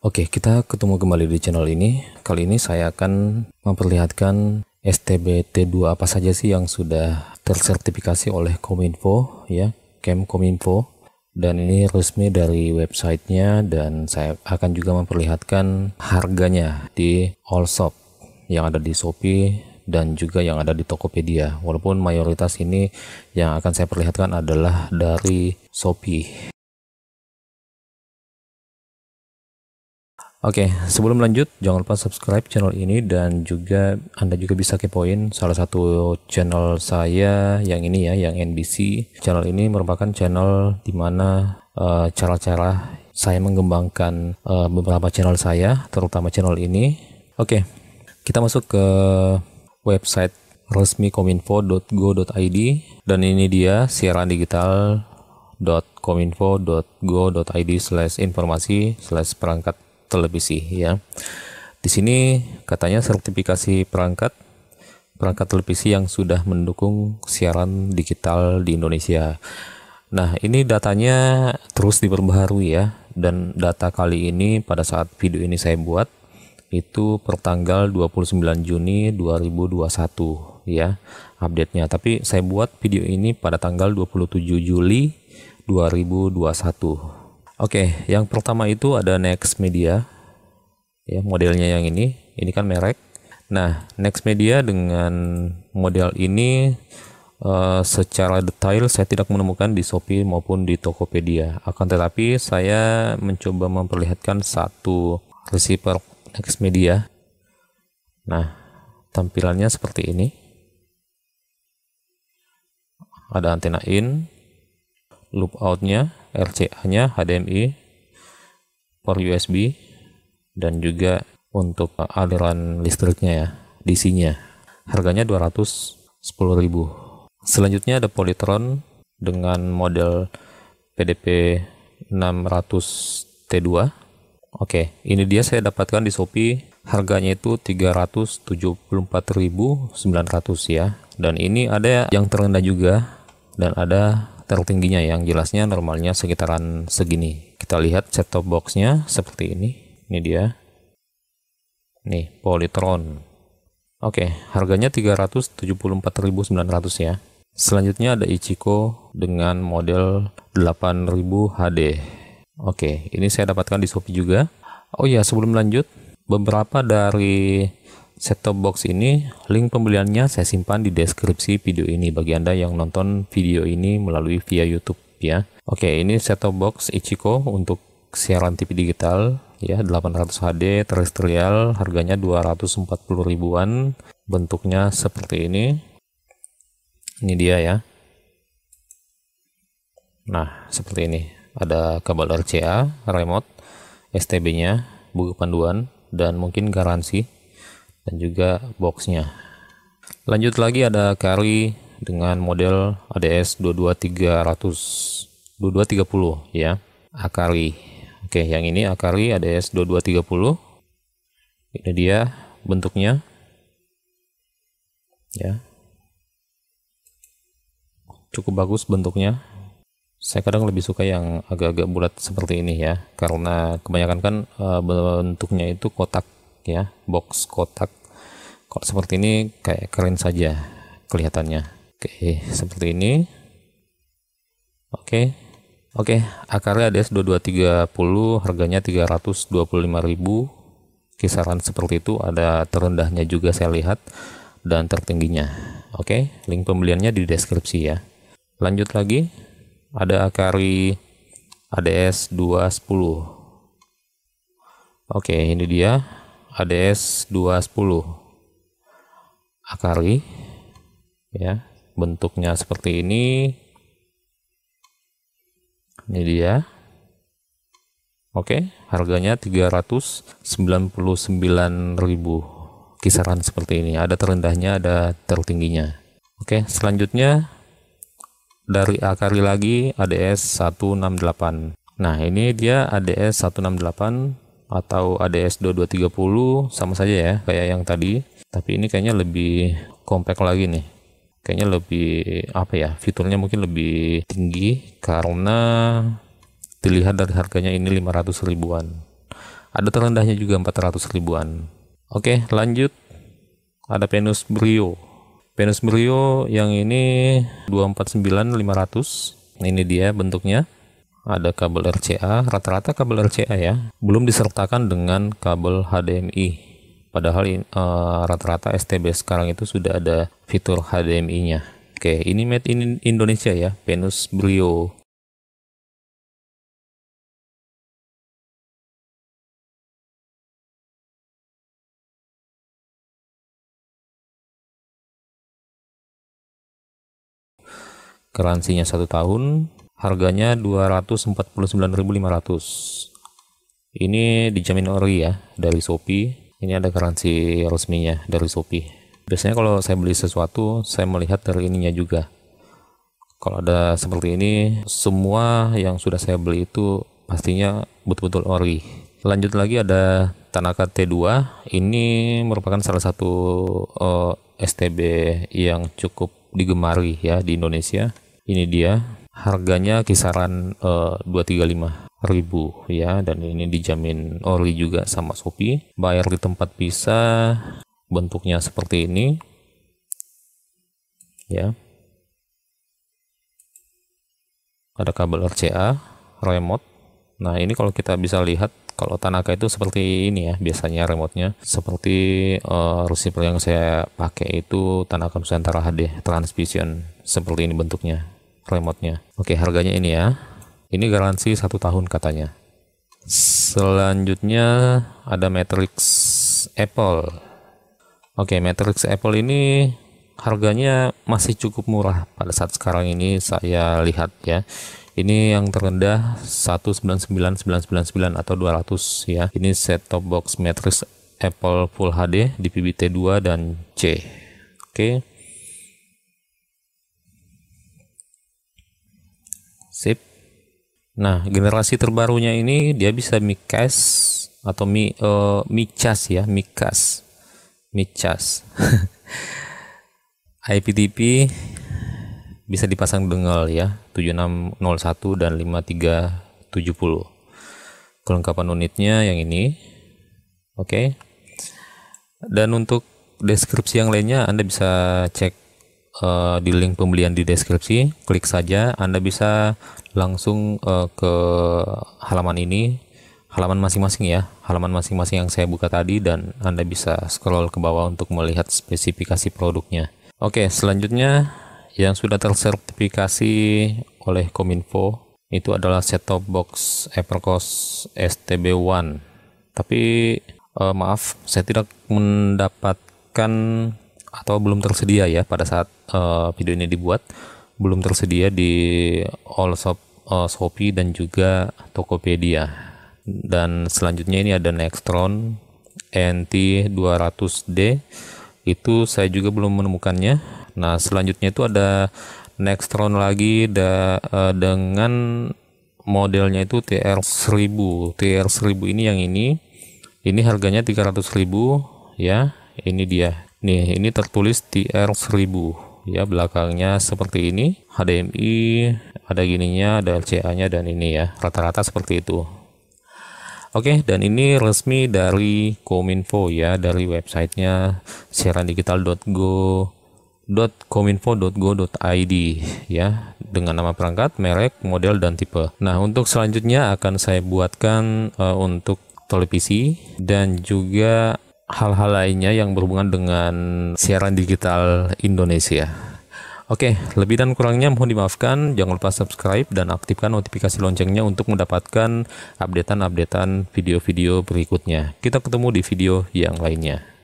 Oke, kita ketemu kembali di channel ini. Kali ini saya akan memperlihatkan STBT2 apa saja sih yang sudah tersertifikasi oleh Kominfo ya, Kem Kominfo. Dan ini resmi dari websitenya dan saya akan juga memperlihatkan harganya di All Shop yang ada di Shopee dan juga yang ada di Tokopedia. Walaupun mayoritas ini yang akan saya perlihatkan adalah dari Shopee. Oke, okay, sebelum lanjut jangan lupa subscribe channel ini dan juga Anda juga bisa kepoin salah satu channel saya yang ini ya, yang NBC. Channel ini merupakan channel di mana eh, cara-cara saya mengembangkan uh, beberapa channel saya, terutama channel ini. Oke, okay, kita masuk ke website resmi kominfo.go.id dan ini dia siaran digital kominfo.go.id slash informasi slash perangkat televisi ya. Di sini katanya sertifikasi perangkat perangkat televisi yang sudah mendukung siaran digital di Indonesia. Nah, ini datanya terus diperbaharui ya dan data kali ini pada saat video ini saya buat itu pertanggal 29 Juni 2021 ya update-nya. Tapi saya buat video ini pada tanggal 27 Juli 2021 Oke, okay, yang pertama itu ada Next Media. Ya, modelnya yang ini, ini kan merek. Nah, Next Media dengan model ini uh, secara detail saya tidak menemukan di Shopee maupun di Tokopedia. Akan tetapi saya mencoba memperlihatkan satu receiver Next Media. Nah, tampilannya seperti ini. Ada antena in, loop out-nya, RCA-nya HDMI, port USB, dan juga untuk uh, aliran listriknya ya, DC-nya. Harganya 210.000. Selanjutnya ada Polytron dengan model PDP 600 T2. Oke, ini dia saya dapatkan di Shopee. Harganya itu 374.900 ya. Dan ini ada yang terendah juga dan ada tertingginya yang jelasnya normalnya sekitaran segini. Kita lihat set top boxnya seperti ini. Ini dia. Nih, Polytron. Oke, harganya 374.900 ya. Selanjutnya ada Ichiko dengan model 8000 HD. Oke, ini saya dapatkan di Shopee juga. Oh ya sebelum lanjut, beberapa dari set-top box ini, link pembeliannya saya simpan di deskripsi video ini bagi Anda yang nonton video ini melalui via YouTube ya. Oke, ini set-top box Ichiko untuk siaran TV digital ya 800 HD terestrial harganya 240 ribuan bentuknya seperti ini ini dia ya nah seperti ini ada kabel RCA remote STB nya buku panduan dan mungkin garansi dan juga boxnya lanjut lagi ada kali dengan model ADS 22300 2230 ya Akari oke yang ini Akari ADS 2230 ini dia bentuknya ya cukup bagus bentuknya saya kadang lebih suka yang agak-agak bulat seperti ini ya karena kebanyakan kan eh, bentuknya itu kotak ya box kotak kalau seperti ini kayak keren saja kelihatannya. Oke, seperti ini. Oke. Oke, akarnya ada 2230 harganya 325.000. Kisaran seperti itu ada terendahnya juga saya lihat dan tertingginya. Oke, link pembeliannya di deskripsi ya. Lanjut lagi, ada Akari ADS 210. Oke, ini dia ADS 210 akari ya bentuknya seperti ini ini dia Oke, harganya 399.000. Kisaran seperti ini, ada terendahnya, ada tertingginya. Oke, selanjutnya dari Akari lagi ADS 168. Nah, ini dia ADS 168 atau ADS 2230 sama saja ya kayak yang tadi tapi ini kayaknya lebih compact lagi nih kayaknya lebih apa ya fiturnya mungkin lebih tinggi karena dilihat dari harganya ini 500 ribuan ada terendahnya juga 400 ribuan oke lanjut ada Venus Brio Venus Brio yang ini 249 500 nah, ini dia bentuknya ada kabel RCA, rata-rata kabel RCA ya, belum disertakan dengan kabel HDMI. Padahal eh, rata-rata uh, STB sekarang itu sudah ada fitur HDMI-nya. Oke, ini made in Indonesia ya, Venus Brio. Garansinya satu tahun, harganya 249.500 ini dijamin ori ya dari Shopee ini ada garansi resminya dari Shopee biasanya kalau saya beli sesuatu saya melihat dari ininya juga kalau ada seperti ini semua yang sudah saya beli itu pastinya betul-betul ori lanjut lagi ada Tanaka T2 ini merupakan salah satu uh, eh, STB yang cukup digemari ya di Indonesia ini dia harganya kisaran eh, dua tiga ribu ya dan ini dijamin ori juga sama Shopee bayar di tempat bisa bentuknya seperti ini ya ada kabel RCA remote nah ini kalau kita bisa lihat kalau Tanaka itu seperti ini ya biasanya remotenya seperti uh, receiver yang saya pakai itu Tanaka Nusantara HD Transvision seperti ini bentuknya remote-nya. Oke, harganya ini ya. Ini garansi satu tahun katanya. Selanjutnya ada Matrix Apple. Oke, Matrix Apple ini harganya masih cukup murah pada saat sekarang ini saya lihat ya. Ini yang terendah 199.999 atau 200 ya. Ini set top box Matrix Apple Full HD di PBT 2 dan C. Oke. Sip. Nah, generasi terbarunya ini dia bisa mikas atau mi, uh, micas ya, mikas. Micas. IPTP bisa dipasang dengan ya 7601 dan 5370 kelengkapan unitnya yang ini oke okay. dan untuk deskripsi yang lainnya Anda bisa cek uh, di link pembelian di deskripsi, klik saja. Anda bisa langsung uh, ke halaman ini, halaman masing-masing ya, halaman masing-masing yang saya buka tadi dan Anda bisa scroll ke bawah untuk melihat spesifikasi produknya. Oke, selanjutnya yang sudah tersertifikasi oleh Kominfo itu adalah set-top box Evercos STB1. Tapi eh, maaf, saya tidak mendapatkan atau belum tersedia ya pada saat uh, video ini dibuat belum tersedia di all shop uh, Shopee dan juga Tokopedia. Dan selanjutnya ini ada Nextron NT200D. Itu saya juga belum menemukannya. Nah, selanjutnya itu ada Nextron lagi da, uh, dengan modelnya itu TR1000. TR1000 ini yang ini. Ini harganya 300.000 ya. Ini dia Nih, ini tertulis TR1000 ya belakangnya seperti ini, HDMI, ada gininya, ada LCA-nya dan ini ya. Rata-rata seperti itu. Oke, dan ini resmi dari Kominfo ya, dari websitenya siarandigital.go.kominfo.go.id ya, dengan nama perangkat, merek, model, dan tipe. Nah, untuk selanjutnya akan saya buatkan uh, untuk televisi dan juga hal-hal lainnya yang berhubungan dengan siaran digital Indonesia. Oke, lebih dan kurangnya mohon dimaafkan. Jangan lupa subscribe dan aktifkan notifikasi loncengnya untuk mendapatkan updatean-updatean video-video berikutnya. Kita ketemu di video yang lainnya.